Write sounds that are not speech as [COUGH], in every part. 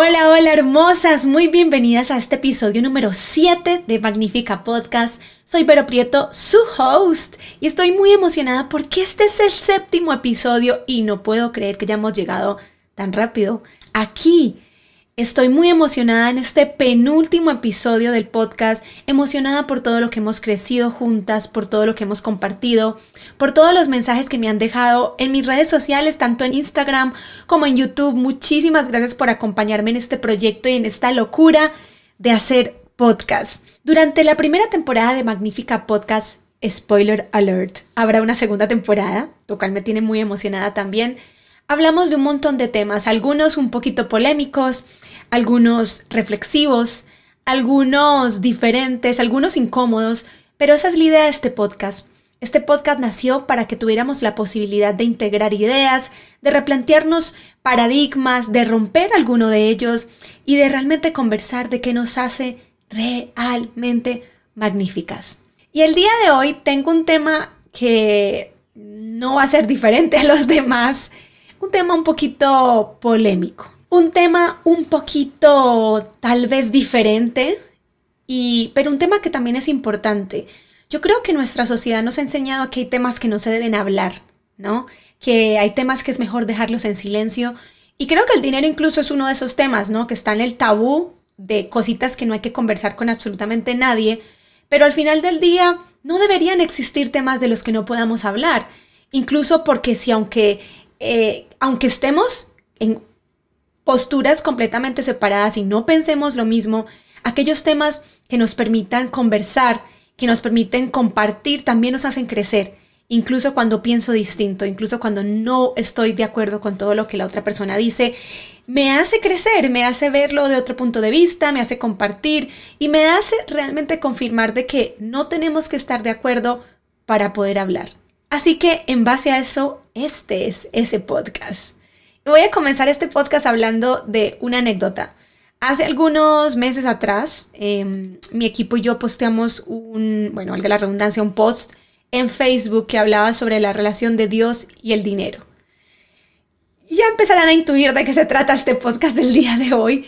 Hola, hola hermosas, muy bienvenidas a este episodio número 7 de Magnífica Podcast. Soy Vero Prieto, su host, y estoy muy emocionada porque este es el séptimo episodio y no puedo creer que ya hemos llegado tan rápido aquí Estoy muy emocionada en este penúltimo episodio del podcast, emocionada por todo lo que hemos crecido juntas, por todo lo que hemos compartido, por todos los mensajes que me han dejado en mis redes sociales, tanto en Instagram como en YouTube. Muchísimas gracias por acompañarme en este proyecto y en esta locura de hacer podcast. Durante la primera temporada de Magnífica Podcast, spoiler alert, habrá una segunda temporada, lo cual me tiene muy emocionada también hablamos de un montón de temas, algunos un poquito polémicos, algunos reflexivos, algunos diferentes, algunos incómodos, pero esa es la idea de este podcast. Este podcast nació para que tuviéramos la posibilidad de integrar ideas, de replantearnos paradigmas, de romper alguno de ellos y de realmente conversar de qué nos hace realmente magníficas. Y el día de hoy tengo un tema que no va a ser diferente a los demás, un tema un poquito polémico, un tema un poquito tal vez diferente, y, pero un tema que también es importante. Yo creo que nuestra sociedad nos ha enseñado que hay temas que no se deben hablar, ¿no? Que hay temas que es mejor dejarlos en silencio. Y creo que el dinero incluso es uno de esos temas, ¿no? Que está en el tabú de cositas que no hay que conversar con absolutamente nadie. Pero al final del día no deberían existir temas de los que no podamos hablar. Incluso porque si aunque eh, aunque estemos en posturas completamente separadas y no pensemos lo mismo, aquellos temas que nos permitan conversar, que nos permiten compartir, también nos hacen crecer, incluso cuando pienso distinto, incluso cuando no estoy de acuerdo con todo lo que la otra persona dice. Me hace crecer, me hace verlo de otro punto de vista, me hace compartir y me hace realmente confirmar de que no tenemos que estar de acuerdo para poder hablar. Así que en base a eso este es ese podcast. Voy a comenzar este podcast hablando de una anécdota. Hace algunos meses atrás, em, mi equipo y yo posteamos un, bueno, valga la redundancia, un post en Facebook que hablaba sobre la relación de Dios y el dinero. Ya empezarán a intuir de qué se trata este podcast del día de hoy.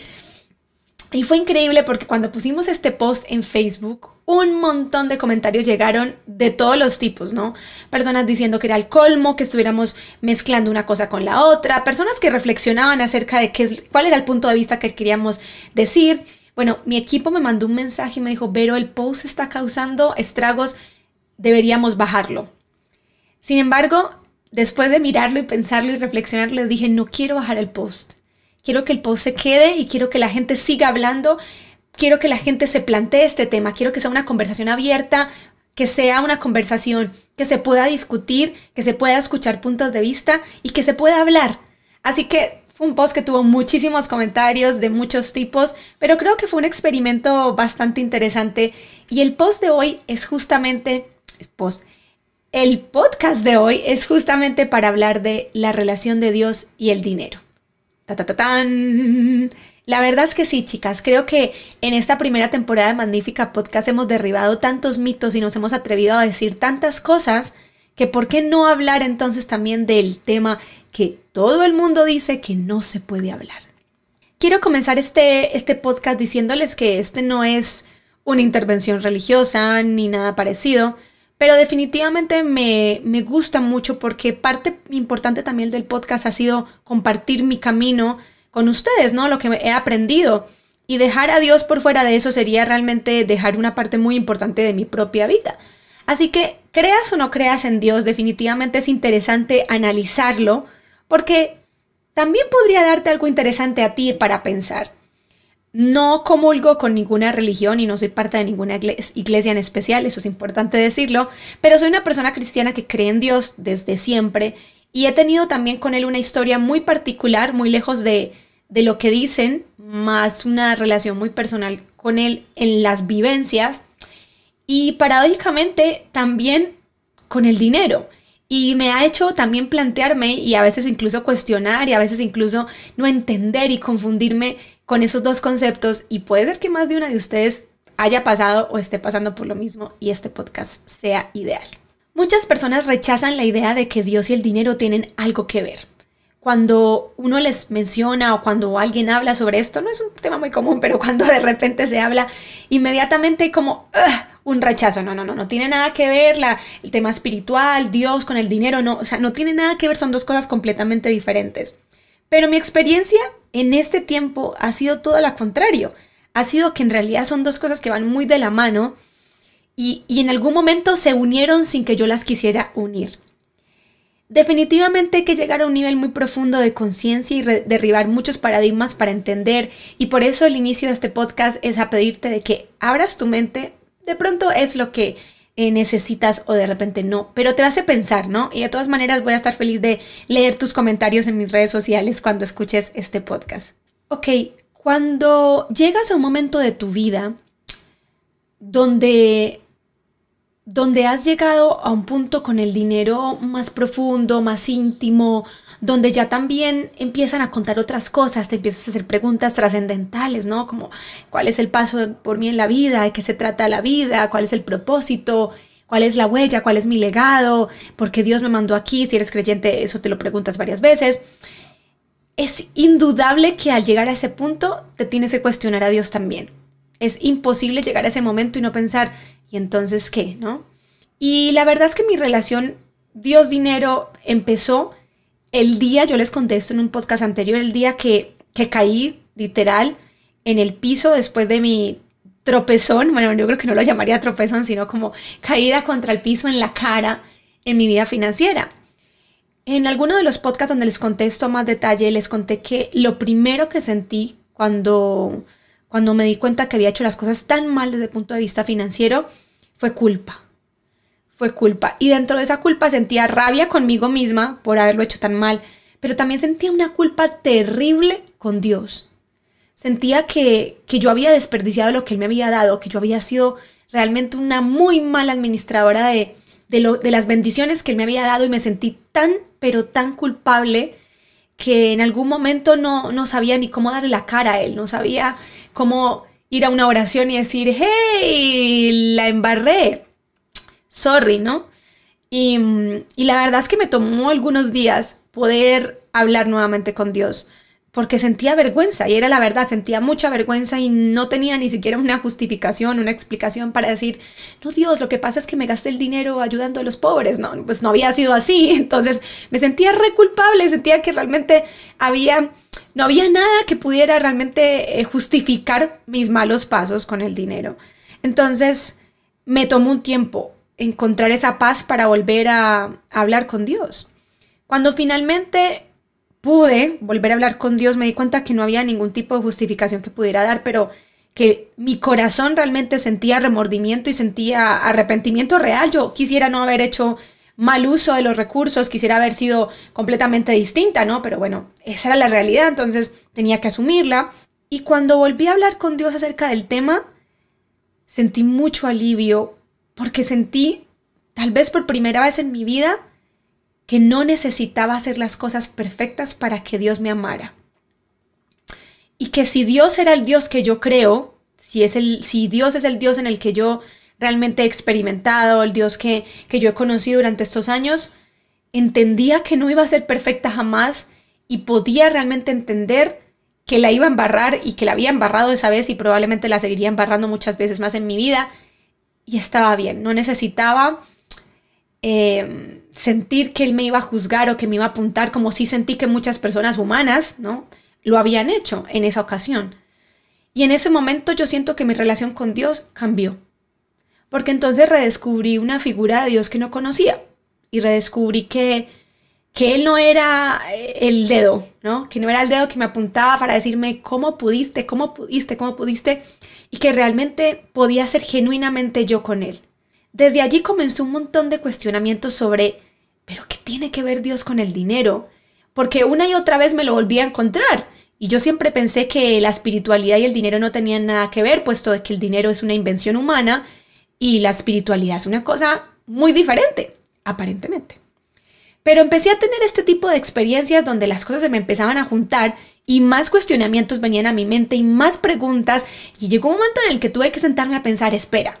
Y fue increíble porque cuando pusimos este post en Facebook, un montón de comentarios llegaron de todos los tipos, ¿no? Personas diciendo que era el colmo, que estuviéramos mezclando una cosa con la otra, personas que reflexionaban acerca de qué cuál era el punto de vista que queríamos decir. Bueno, mi equipo me mandó un mensaje y me dijo, Vero, el post está causando estragos, deberíamos bajarlo. Sin embargo, después de mirarlo y pensarlo y reflexionarlo, dije, no quiero bajar el post Quiero que el post se quede y quiero que la gente siga hablando. Quiero que la gente se plantee este tema. Quiero que sea una conversación abierta, que sea una conversación que se pueda discutir, que se pueda escuchar puntos de vista y que se pueda hablar. Así que fue un post que tuvo muchísimos comentarios de muchos tipos, pero creo que fue un experimento bastante interesante. Y el post de hoy es justamente... el podcast de hoy es justamente para hablar de la relación de Dios y el dinero. Ta, La verdad es que sí, chicas. Creo que en esta primera temporada de Magnífica Podcast hemos derribado tantos mitos y nos hemos atrevido a decir tantas cosas que por qué no hablar entonces también del tema que todo el mundo dice que no se puede hablar. Quiero comenzar este, este podcast diciéndoles que este no es una intervención religiosa ni nada parecido. Pero definitivamente me, me gusta mucho porque parte importante también del podcast ha sido compartir mi camino con ustedes, ¿no? Lo que he aprendido. Y dejar a Dios por fuera de eso sería realmente dejar una parte muy importante de mi propia vida. Así que creas o no creas en Dios, definitivamente es interesante analizarlo porque también podría darte algo interesante a ti para pensar. No comulgo con ninguna religión y no soy parte de ninguna iglesia en especial, eso es importante decirlo, pero soy una persona cristiana que cree en Dios desde siempre y he tenido también con él una historia muy particular, muy lejos de, de lo que dicen, más una relación muy personal con él en las vivencias y paradójicamente también con el dinero. Y me ha hecho también plantearme y a veces incluso cuestionar y a veces incluso no entender y confundirme con esos dos conceptos y puede ser que más de una de ustedes haya pasado o esté pasando por lo mismo y este podcast sea ideal. Muchas personas rechazan la idea de que Dios y el dinero tienen algo que ver. Cuando uno les menciona o cuando alguien habla sobre esto, no es un tema muy común, pero cuando de repente se habla, inmediatamente como un rechazo. No, no, no, no tiene nada que ver la, el tema espiritual, Dios con el dinero, no, o sea, no tiene nada que ver, son dos cosas completamente diferentes. Pero mi experiencia en este tiempo ha sido todo lo contrario. Ha sido que en realidad son dos cosas que van muy de la mano y, en algún momento se unieron sin que yo las quisiera unir. Definitivamente hay que llegar a un nivel muy profundo de conciencia y derribar muchos paradigmas para entender y por eso el inicio de este podcast es a pedirte de que abras tu mente. De pronto es lo que eh, necesitas o de repente no, pero te hace pensar, ¿no? Y de todas maneras voy a estar feliz de leer tus comentarios en mis redes sociales cuando escuches este podcast. Ok, cuando llegas a un momento de tu vida donde donde has llegado a un punto con el dinero más profundo, más íntimo, donde ya también empiezan a contar otras cosas, te empiezas a hacer preguntas trascendentales, ¿no? Como, ¿cuál es el paso por mí en la vida? ¿De qué se trata la vida? ¿Cuál es el propósito? ¿Cuál es la huella? ¿Cuál es mi legado? ¿Por qué Dios me mandó aquí? Si eres creyente, eso te lo preguntas varias veces. Es indudable que al llegar a ese punto te tienes que cuestionar a Dios también. Es imposible llegar a ese momento y no pensar, ¿y entonces qué? ¿No? Y la verdad es que mi relación Dios-dinero empezó el día, yo les contesto en un podcast anterior, el día que, que caí literal en el piso después de mi tropezón, bueno, yo creo que no lo llamaría tropezón, sino como caída contra el piso en la cara en mi vida financiera. En alguno de los podcasts donde les contesto más detalle, les conté que lo primero que sentí cuando, cuando me di cuenta que había hecho las cosas tan mal desde el punto de vista financiero fue culpa fue culpa. Y dentro de esa culpa sentía rabia conmigo misma por haberlo hecho tan mal, pero también sentía una culpa terrible con Dios. Sentía que, yo había desperdiciado lo que Él me había dado, que yo había sido realmente una muy mala administradora de, de, las bendiciones que Él me había dado y me sentí tan, pero tan culpable que en algún momento no, no sabía ni cómo darle la cara a Él, no sabía cómo ir a una oración y decir, hey, la embarré sorry, ¿no? Y, y la verdad es que me tomó algunos días poder hablar nuevamente con Dios, porque sentía vergüenza, y era la verdad, sentía mucha vergüenza y no tenía ni siquiera una justificación, una explicación para decir, no Dios, lo que pasa es que me gasté el dinero ayudando a los pobres, no, pues no había sido así, [LAUGHS] entonces me sentía re culpable, sentía que realmente había, no había nada que pudiera realmente eh, justificar mis malos pasos con el dinero. Entonces me tomó un tiempo, encontrar esa paz para volver a, hablar con Dios. Cuando finalmente pude volver a hablar con Dios, me di cuenta que no había ningún tipo de justificación que pudiera dar, pero que mi corazón realmente sentía remordimiento y sentía arrepentimiento real. Yo quisiera no haber hecho mal uso de los recursos, quisiera haber sido completamente distinta, ¿no? Pero bueno, esa era la realidad, entonces tenía que asumirla. Y cuando volví a hablar con Dios acerca del tema, sentí mucho alivio porque sentí, tal vez por primera vez en mi vida, que no necesitaba hacer las cosas perfectas para que Dios me amara. Y que si Dios era el Dios que yo creo, si, es el, si Dios es el Dios en el que yo realmente he experimentado, el Dios que, que yo he conocido durante estos años, entendía que no iba a ser perfecta jamás y podía realmente entender que la iba a embarrar y que la había embarrado esa vez y probablemente la seguiría embarrando muchas veces más en mi vida y estaba bien, no necesitaba eh, sentir que él me iba a juzgar o que me iba a apuntar, como sí sentí que muchas personas humanas, ¿no? Lo habían hecho en esa ocasión. Y en ese momento yo siento que mi relación con Dios cambió, porque entonces redescubrí una figura de Dios que no conocía y redescubrí que, que Él no era eh, el dedo, ¿no? Que no era el dedo que me apuntaba para decirme, ¿cómo pudiste? ¿Cómo pudiste? ¿Cómo pudiste? y que realmente podía ser genuinamente yo con él. Desde allí comenzó un montón de cuestionamientos sobre, pero ¿qué tiene que ver Dios con el dinero? Porque una y otra vez me lo volví a encontrar. Y yo siempre pensé que la espiritualidad y el dinero no tenían nada que ver, puesto que el dinero es una invención humana y la espiritualidad es una cosa muy diferente, aparentemente. Pero empecé a tener este tipo de experiencias donde las cosas se me empezaban a juntar y más cuestionamientos venían a mi mente y más preguntas y llegó un momento en el que tuve que sentarme a pensar, espera,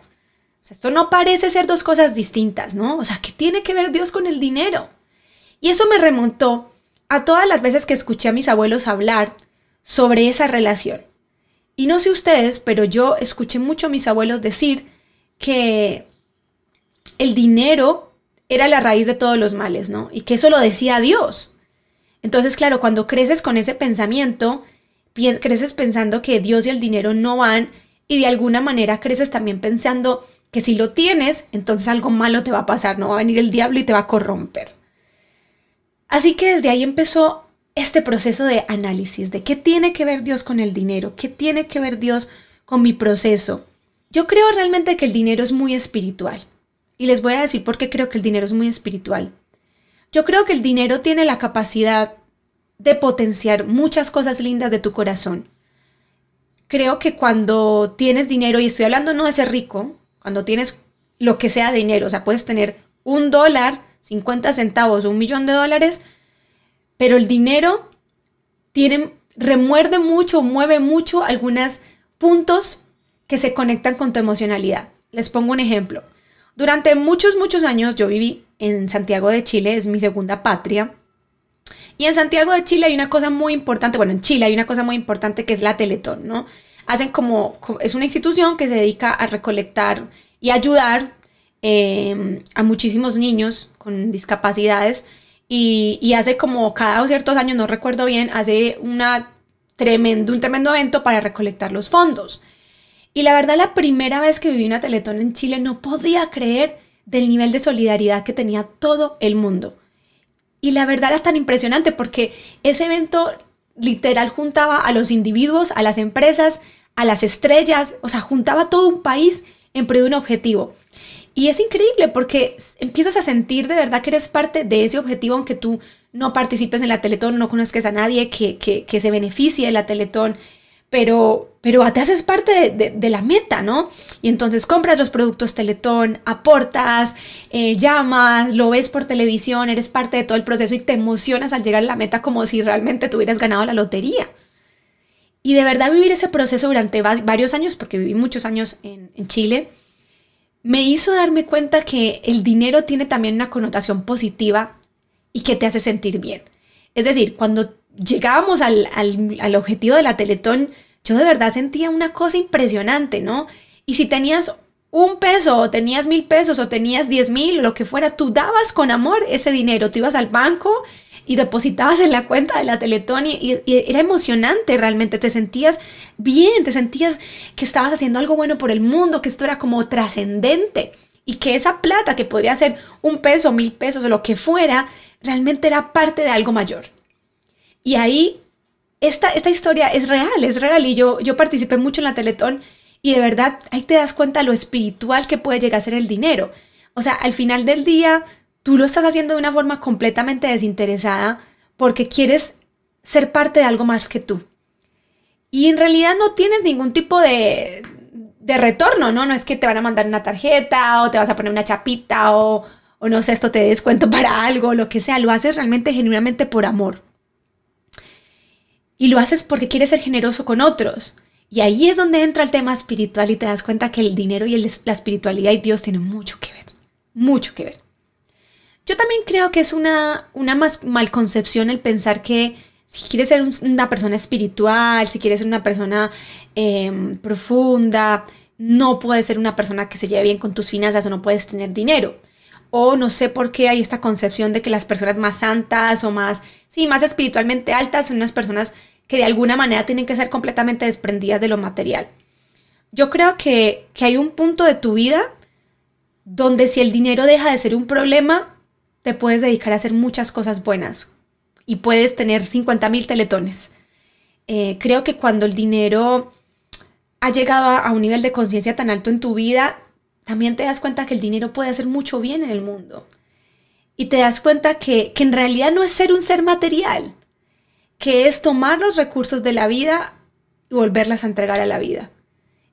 esto no parece ser dos cosas distintas, ¿no? O sea, ¿qué tiene que ver Dios con el dinero? Y eso me remontó a todas las veces que escuché a mis abuelos hablar sobre esa relación. Y no sé ustedes, pero yo escuché mucho a mis abuelos decir que el dinero era la raíz de todos los males, ¿no? Y que eso lo decía Dios. Entonces, claro, cuando creces con ese pensamiento, creces pensando que Dios y el dinero no van y de alguna manera creces también pensando que si lo tienes, entonces algo malo te va a pasar, no va a venir el diablo y te va a corromper. Así que desde ahí empezó este proceso de análisis de qué tiene que ver Dios con el dinero, qué tiene que ver Dios con mi proceso. Yo creo realmente que el dinero es muy espiritual. Y les voy a decir por qué creo que el dinero es muy espiritual. Yo creo que el dinero tiene la capacidad de potenciar muchas cosas lindas de tu corazón. Creo que cuando tienes dinero, y estoy hablando no de ser rico, cuando tienes lo que sea dinero, o sea, puedes tener un dólar, 50 centavos o un millón de dólares, pero el dinero tiene, remuerde mucho, mueve mucho algunos puntos que se conectan con tu emocionalidad. Les pongo un ejemplo. Durante muchos, muchos años yo viví en Santiago de Chile, es mi segunda patria. Y en Santiago de Chile hay una cosa muy importante, bueno, en Chile hay una cosa muy importante que es la Teletón, ¿no? Hacen como, es una institución que se dedica a recolectar y ayudar em, a muchísimos niños con discapacidades y, hace como cada ciertos años, no recuerdo bien, hace una tremendo, un tremendo evento para recolectar los fondos. Y la verdad, la primera vez que viví una Teletón en Chile no podía creer del nivel de solidaridad que tenía todo el mundo. Y la verdad era tan impresionante porque ese evento literal juntaba a los individuos, a las empresas, a las estrellas, o sea, juntaba todo un país en pro de un objetivo. Y es increíble porque empiezas a sentir de verdad que eres parte de ese objetivo, aunque tú no participes en la Teletón, no conozcas a nadie que, que se beneficie de la Teletón, pero, pero te haces parte de, la meta, ¿no? Y entonces compras los productos Teletón, aportas, eh, llamas, lo ves por televisión, eres parte de todo el proceso y te emocionas al llegar a la meta como si realmente tuvieras ganado la lotería. Y de verdad vivir ese proceso durante varios años, porque viví muchos años en, en Chile, me hizo darme cuenta que el dinero tiene también una connotación positiva y que te hace sentir bien. Es decir, cuando llegábamos al, objetivo de la Teletón, yo de verdad sentía una cosa impresionante, ¿no? Y si tenías un peso o tenías mil pesos o tenías diez mil, lo que fuera, tú dabas con amor ese dinero, te ibas al banco y depositabas en la cuenta de la Teletón y, era emocionante realmente, te sentías bien, te sentías que estabas haciendo algo bueno por el mundo, que esto era como trascendente y que esa plata que podría ser un peso, mil pesos o lo que fuera, realmente era parte de algo mayor. Y ahí, esta, esta historia es real, es real. Y yo, yo participé mucho en la Teletón y de verdad ahí te das cuenta lo espiritual que puede llegar a ser el dinero. O sea, al final del día, tú lo estás haciendo de una forma completamente desinteresada porque quieres ser parte de algo más que tú. Y en realidad no tienes ningún tipo de, de retorno, ¿no? No es que te van a mandar una tarjeta o te vas a poner una chapita o, o no sé, esto te descuento para algo, lo que sea. Lo haces realmente genuinamente por amor y lo haces porque quieres ser generoso con otros. Y ahí es donde entra el tema espiritual y te das cuenta que el dinero y la espiritualidad y Dios tienen mucho que ver, mucho que ver. Yo también creo que es una, una malconcepción el pensar que si quieres ser una persona espiritual, si quieres ser una persona em, profunda, no puedes ser una persona que se lleve bien con tus finanzas o no puedes tener dinero. O no sé por qué hay esta concepción de que las personas más santas o más, sí, más espiritualmente altas son unas personas que de alguna manera tienen que ser completamente desprendidas de lo material. Yo creo que, hay un punto de tu vida donde si el dinero deja de ser un problema, te puedes dedicar a hacer muchas cosas buenas y puedes tener 50 mil teletones. Eh, creo que cuando el dinero ha llegado a, un nivel de conciencia tan alto en tu vida, también te das cuenta que el dinero puede hacer mucho bien en el mundo. Y te das cuenta que, que en realidad no es ser un ser material, que es tomar los recursos de la vida y volverlas a entregar a la vida.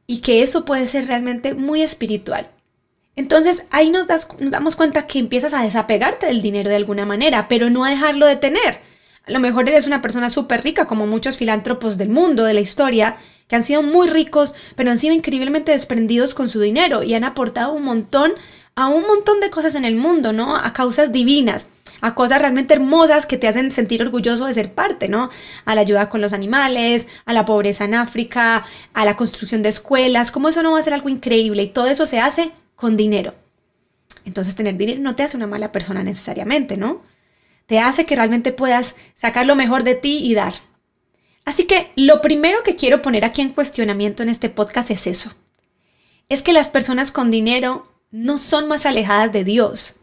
Y que eso puede ser realmente muy espiritual. Entonces ahí nos, nos damos cuenta que empiezas a desapegarte del dinero de alguna manera, pero no a dejarlo de tener. A lo mejor eres una persona súper rica, como muchos filántropos del mundo, de la historia, que han sido muy ricos, pero han sido increíblemente desprendidos con su dinero y han aportado un montón a un montón de cosas en el mundo, ¿no? A causas divinas, a cosas realmente hermosas que te hacen sentir orgulloso de ser parte, ¿no? A la ayuda con los animales, a la pobreza en África, a la construcción de escuelas, ¿cómo eso no va a ser algo increíble? Y todo eso se hace con dinero. Entonces tener dinero no te hace una mala persona necesariamente, ¿no? Te hace que realmente puedas sacar lo mejor de ti y dar. Así que lo primero que quiero poner aquí en cuestionamiento en este podcast es eso. Es que las personas con dinero no son más alejadas de Dios.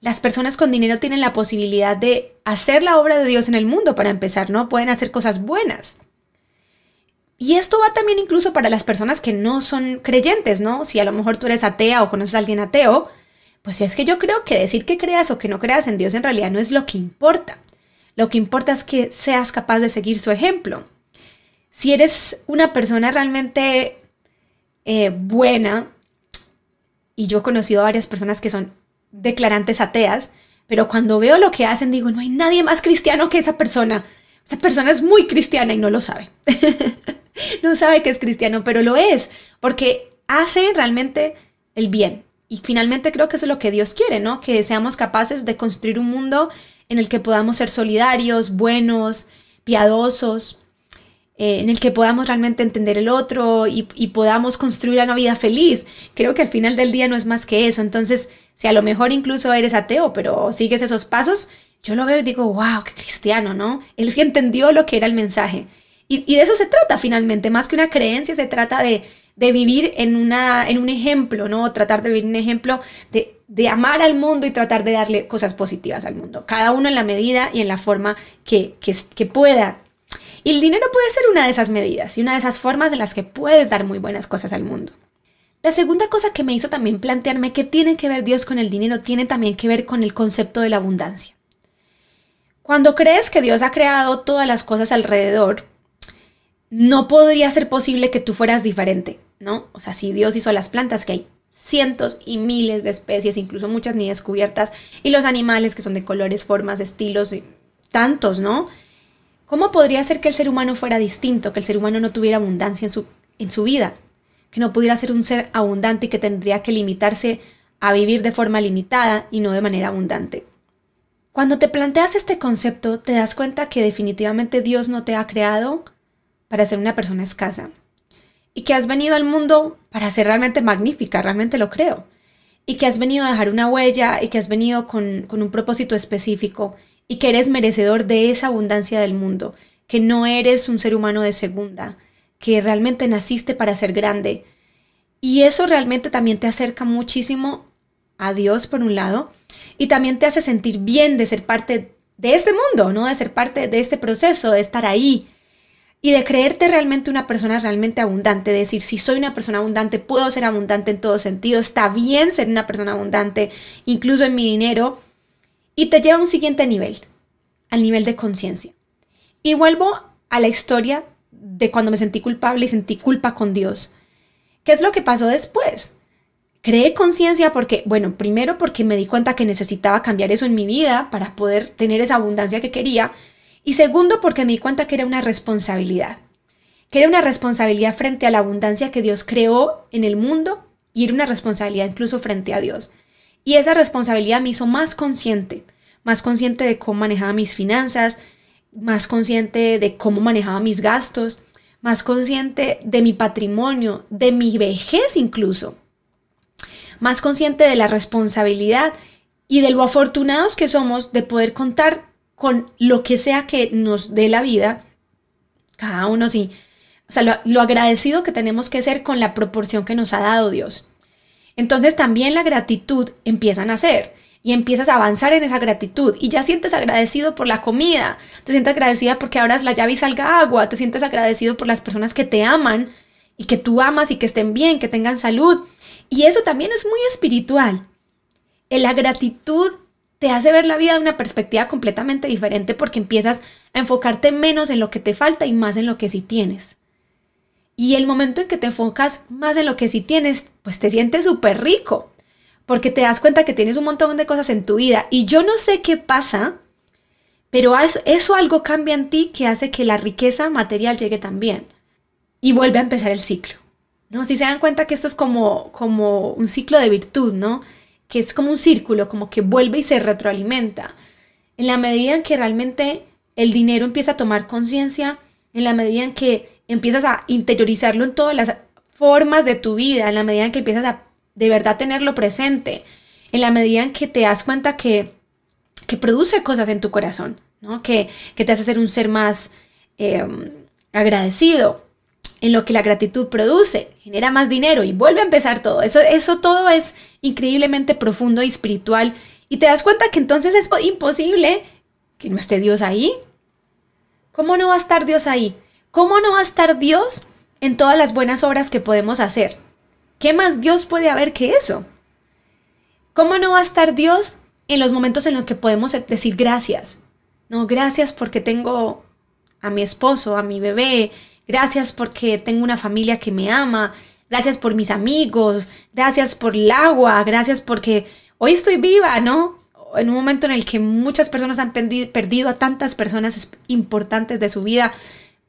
Las personas con dinero tienen la posibilidad de hacer la obra de Dios en el mundo para empezar, ¿no? Pueden hacer cosas buenas. Y esto va también incluso para las personas que no son creyentes, ¿no? Si a lo mejor tú eres atea o conoces a alguien ateo, pues es que yo creo que decir que creas o que no creas en Dios en realidad no es lo que importa. Lo que importa es que seas capaz de seguir su ejemplo. Si eres una persona realmente eh, buena, y yo he conocido a varias personas que son declarantes ateas, pero cuando veo lo que hacen digo, no hay nadie más cristiano que esa persona. Esa persona es muy cristiana y no lo sabe. [LAUGHS] no sabe que es cristiano, pero lo es, porque hace realmente el bien. Y finalmente creo que eso es lo que Dios quiere, ¿no? Que seamos capaces de construir un mundo en el que podamos ser solidarios, buenos, piadosos, eh, en el que podamos realmente entender el otro y, podamos construir una vida feliz. Creo que al final del día no es más que eso. Entonces, si a lo mejor incluso eres ateo, pero sigues esos pasos, yo lo veo y digo, wow, qué cristiano, ¿no? Él sí entendió lo que era el mensaje. Y, de eso se trata finalmente, más que una creencia, se trata de, vivir en, un ejemplo, ¿no? Tratar de vivir un ejemplo de, amar al mundo y tratar de darle cosas positivas al mundo, cada uno en la medida y en la forma que, que, que pueda y el dinero puede ser una de esas medidas y una de esas formas de las que puede dar muy buenas cosas al mundo. La segunda cosa que me hizo también plantearme que tiene que ver Dios con el dinero tiene también que ver con el concepto de la abundancia. Cuando crees que Dios ha creado todas las cosas alrededor, no podría ser posible que tú fueras diferente, ¿no? O sea, si Dios hizo las plantas que hay cientos y miles de especies, incluso muchas ni descubiertas, y los animales que son de colores, formas, estilos, tantos, ¿no? ¿Cómo podría ser que el ser humano fuera distinto, que el ser humano no tuviera abundancia en su, en su vida, que no pudiera ser un ser abundante y que tendría que limitarse a vivir de forma limitada y no de manera abundante? Cuando te planteas este concepto, te das cuenta que definitivamente Dios no te ha creado para ser una persona escasa y que has venido al mundo para ser realmente magnífica, realmente lo creo, y que has venido a dejar una huella y que has venido con, con un propósito específico y que eres merecedor de esa abundancia del mundo, que no eres un ser humano de segunda, que realmente naciste para ser grande. Y eso realmente también te acerca muchísimo a Dios, por un lado, y también te hace sentir bien de ser parte de este mundo, ¿no? De ser parte de este proceso, de estar ahí y de creerte realmente una persona realmente abundante, de decir, si soy una persona abundante, puedo ser abundante en todo sentido, está bien ser una persona abundante, incluso en mi dinero, y te lleva a un siguiente nivel, al nivel de conciencia. Y vuelvo a la historia de cuando me sentí culpable y sentí culpa con Dios. ¿Qué es lo que pasó después? Creé conciencia porque, bueno, primero porque me di cuenta que necesitaba cambiar eso en mi vida para poder tener esa abundancia que quería. Y segundo porque me di cuenta que era una responsabilidad. Que era una responsabilidad frente a la abundancia que Dios creó en el mundo y era una responsabilidad incluso frente a Dios. Y esa responsabilidad me hizo más consciente, más consciente de cómo manejaba mis finanzas, más consciente de cómo manejaba mis gastos, más consciente de mi patrimonio, de mi vejez incluso, más consciente de la responsabilidad y de lo afortunados que somos de poder contar con lo que sea que nos dé la vida, cada uno sí. O sea, lo, agradecido que tenemos que ser con la proporción que nos ha dado Dios. Entonces también la gratitud empieza a nacer y empiezas a avanzar en esa gratitud y ya sientes agradecido por la comida, te sientes agradecida porque abras la llave y salga agua, te sientes agradecido por las personas que te aman y que tú amas y que estén bien, que tengan salud. Y eso también es muy espiritual. Eh, la gratitud te hace ver la vida de una perspectiva completamente diferente porque empiezas a enfocarte menos en lo que te falta y más en lo que sí tienes. Y el momento en que te enfocas más en lo que sí tienes, pues te sientes súper rico, porque te das cuenta que tienes un montón de cosas en tu vida. Y yo no sé qué pasa, pero eso, algo cambia en ti que hace que la riqueza material llegue también. Y vuelve a empezar el ciclo. ¿no? Si se dan cuenta que esto es como, como un ciclo de virtud, ¿no? Que es como un círculo, como que vuelve y se retroalimenta. En la medida en que realmente el dinero empieza a tomar conciencia, en la medida en que empiezas a interiorizarlo en todas las formas de tu vida, en la medida en que empiezas a de verdad tenerlo presente, en la medida en que te das cuenta que, produce cosas en tu corazón, ¿no? que, te hace ser un ser más em, agradecido, en lo que la gratitud produce, genera más dinero y vuelve a empezar todo. Eso, eso todo es increíblemente profundo y espiritual. Y te das cuenta que entonces es imposible que no esté Dios ahí. ¿Cómo no va a estar Dios ahí? ¿Cómo no va a estar Dios en todas las buenas obras que podemos hacer? ¿Qué más Dios puede haber que eso? ¿Cómo no va a estar Dios en los momentos en los que podemos decir gracias? No, gracias porque tengo a mi esposo, a mi bebé, gracias porque tengo una familia que me ama, gracias por mis amigos, gracias por el agua, gracias porque hoy estoy viva, ¿no? En un momento en el que muchas personas han perdido a tantas personas importantes de su vida,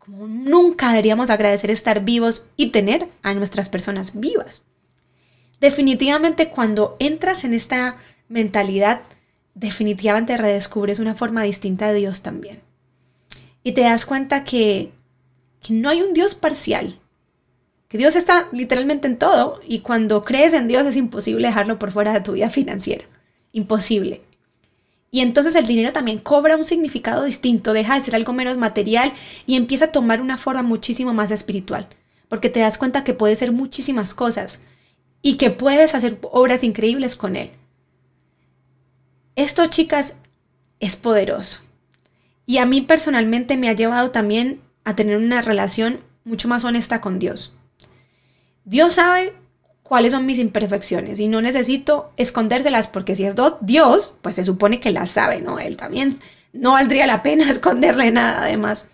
como nunca deberíamos agradecer estar vivos y tener a nuestras personas vivas. Definitivamente cuando entras en esta mentalidad, definitivamente redescubres una forma distinta de Dios también. Y te das cuenta que, que no hay un Dios parcial, que Dios está literalmente en todo y cuando crees en Dios es imposible dejarlo por fuera de tu vida financiera. Imposible. Y entonces el dinero también cobra un significado distinto, deja de ser algo menos material y empieza a tomar una forma muchísimo más espiritual, porque te das cuenta que puede ser muchísimas cosas y que puedes hacer obras increíbles con él. Esto, chicas, es poderoso. Y a mí personalmente me ha llevado también a tener una relación mucho más honesta con Dios. Dios sabe cuáles son mis imperfecciones y no necesito escondérselas porque si es Dios, pues se supone que las sabe, ¿no? Él también no valdría la pena [LAUGHS] esconderle nada además.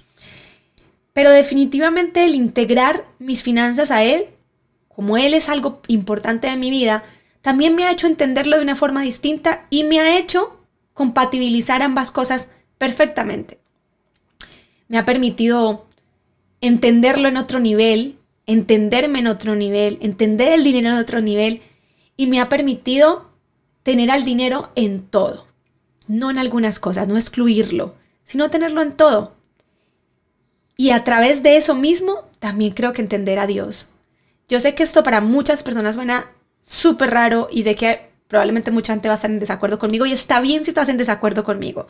Pero definitivamente el integrar mis finanzas a Él, como Él es algo importante de mi vida, también me ha hecho entenderlo de una forma distinta y me ha hecho compatibilizar ambas cosas perfectamente. Me ha permitido entenderlo en otro nivel, entenderme en otro nivel, entender el dinero en otro nivel y me ha permitido tener al dinero en todo, no en algunas cosas, no excluirlo, sino tenerlo en todo. Y a través de eso mismo también creo que entender a Dios. Yo sé que esto para muchas personas suena súper raro y sé que probablemente mucha gente va a estar en desacuerdo conmigo y está bien si estás en desacuerdo conmigo.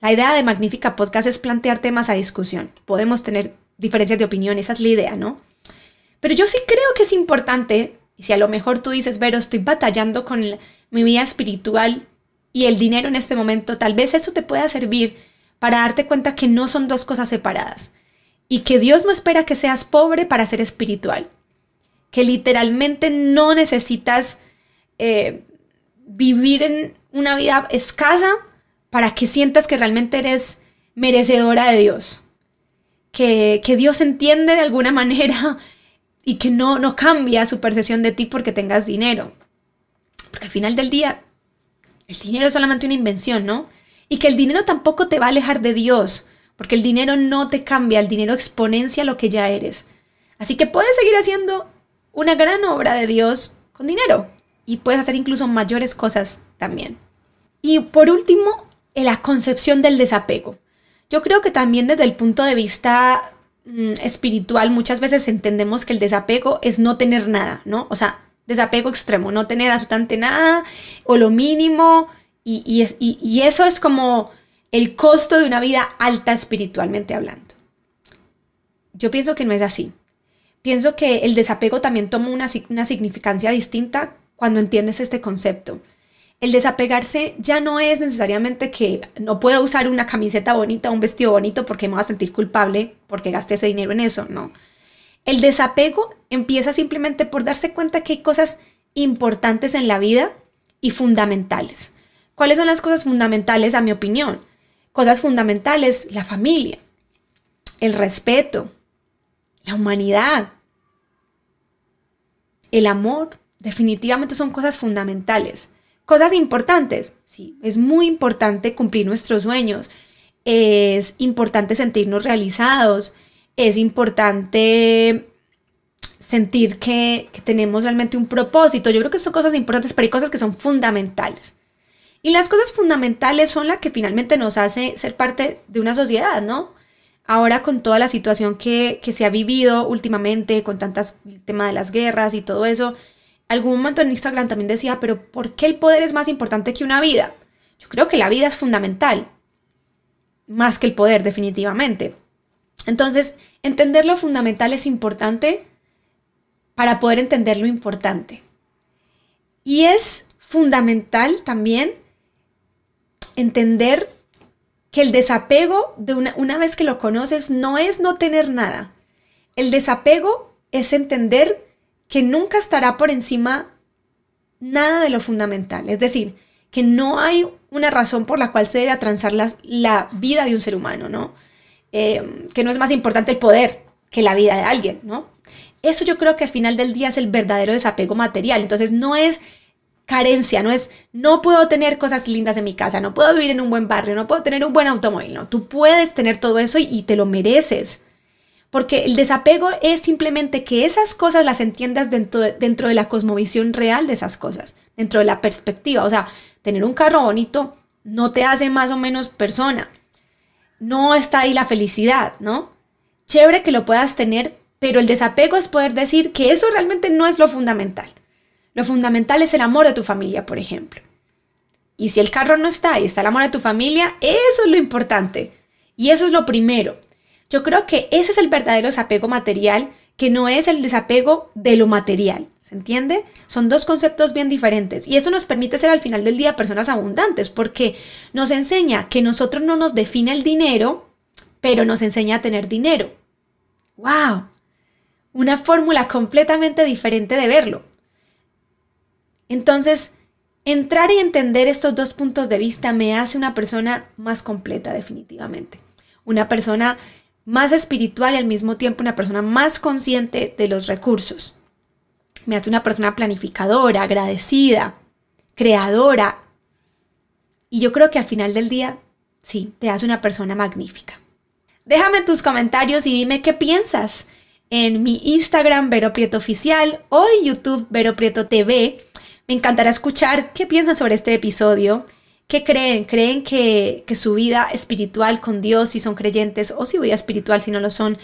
La idea de Magnífica Podcast es plantear temas a discusión. Podemos tener diferencias de opinión, esa es la idea, ¿no? Pero yo sí creo que es importante, y si a lo mejor tú dices, pero estoy batallando con mi vida espiritual y el dinero en este momento, tal vez eso te pueda servir para darte cuenta que no son dos cosas separadas y que Dios no espera que seas pobre para ser espiritual, que literalmente no necesitas eh, vivir en una vida escasa para que sientas que realmente eres merecedora de Dios, que, que Dios entiende de alguna [LAUGHS] manera y que no, no cambia su percepción de ti porque tengas dinero. Porque al final del día, el dinero es solamente una invención, ¿no? Y que el dinero tampoco te va a alejar de Dios, porque el dinero no te cambia, el dinero exponencia lo que ya eres. Así que puedes seguir haciendo una gran obra de Dios con dinero y puedes hacer incluso mayores cosas también. Y por último, en la concepción del desapego. Yo creo que también desde el punto de vista Mm, espiritual, muchas veces entendemos que el desapego es no tener nada, ¿no? O sea, desapego extremo, no tener absolutamente nada o lo mínimo. Y, eso es como el costo de una vida alta espiritualmente hablando. Yo pienso que no es así. Pienso que el desapego también toma una, una significancia distinta cuando entiendes este concepto el desapegarse ya no es necesariamente que no pueda usar una camiseta bonita, un vestido bonito porque me va a sentir culpable porque gasté ese dinero en eso, no. El desapego empieza simplemente por darse cuenta que hay cosas importantes en la vida y fundamentales. ¿Cuáles son las cosas fundamentales a mi opinión? Cosas fundamentales, la familia, el respeto, la humanidad, el amor, definitivamente son cosas fundamentales Cosas importantes, sí, es muy importante cumplir nuestros sueños, es importante sentirnos realizados, es importante sentir que, tenemos realmente un propósito. Yo creo que son cosas importantes, pero hay cosas que son fundamentales. Y las cosas fundamentales son las que finalmente nos hace ser parte de una sociedad, ¿no? Ahora con toda la situación que, que se ha vivido últimamente, con tantas el tema de las guerras y todo eso, algún momento en Instagram también decía, pero ¿por qué el poder es más importante que una vida? Yo creo que la vida es fundamental, más que el poder, definitivamente. Entonces, entender lo fundamental es importante para poder entender lo importante. Y es fundamental también entender que el desapego, de una, una vez que lo conoces, no es no tener nada. El desapego es entender que nunca estará por encima nada de lo fundamental. Es decir, que no hay una razón por la cual se debe atranzar la, vida de un ser humano, ¿no? Eh, que no es más importante el poder que la vida de alguien, ¿no? Eso yo creo que al final del día es el verdadero desapego material. Entonces no es carencia, no es no puedo tener cosas lindas en mi casa, no puedo vivir en un buen barrio, no puedo tener un buen automóvil, no. Tú puedes tener todo eso y te lo mereces. Porque el desapego es simplemente que esas cosas las entiendas dentro de, la cosmovisión real de esas cosas, dentro de la perspectiva. O sea, tener un carro bonito no te hace más o menos persona. No está ahí la felicidad, ¿no? Chévere que lo puedas tener, pero el desapego es poder decir que eso realmente no es lo fundamental. Lo fundamental es el amor de tu familia, por ejemplo. Y si el carro no está y está el amor de tu familia, eso es lo importante. Y eso es lo primero. Yo creo que ese es el verdadero desapego material, que no es el desapego de lo material. ¿Se entiende? Son dos conceptos bien diferentes. Y eso nos permite ser al final del día personas abundantes, porque nos enseña que nosotros no nos define el dinero, pero nos enseña a tener dinero. ¡Wow! Una fórmula completamente diferente de verlo. Entonces, entrar y entender estos dos puntos de vista me hace una persona más completa definitivamente. Una persona más espiritual y al mismo tiempo una persona más consciente de los recursos. Me hace una persona planificadora, agradecida, creadora. Y yo creo que al final del día, sí, te hace una persona magnífica. Déjame tus comentarios y dime qué piensas en mi Instagram Vero Prieto Oficial o en YouTube Vero Prieto TV. Me encantará escuchar qué piensas sobre este episodio. ¿Qué creen? ¿Creen que, su vida espiritual con Dios, si son creyentes, o si vida espiritual, si no lo son,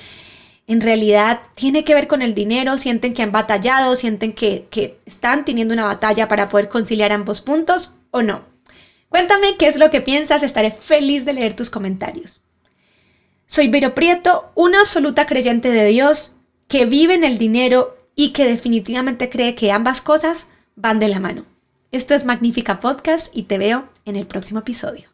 en realidad tiene que ver con el dinero? ¿Sienten que han batallado? ¿Sienten que, que están teniendo una batalla para poder conciliar ambos puntos o no? Cuéntame qué es lo que piensas, estaré feliz de leer tus comentarios. Soy Vero Prieto, una absoluta creyente de Dios que vive en el dinero y que definitivamente cree que ambas cosas van de la mano. Esto es Magnífica Podcast y te veo en el próximo episodio.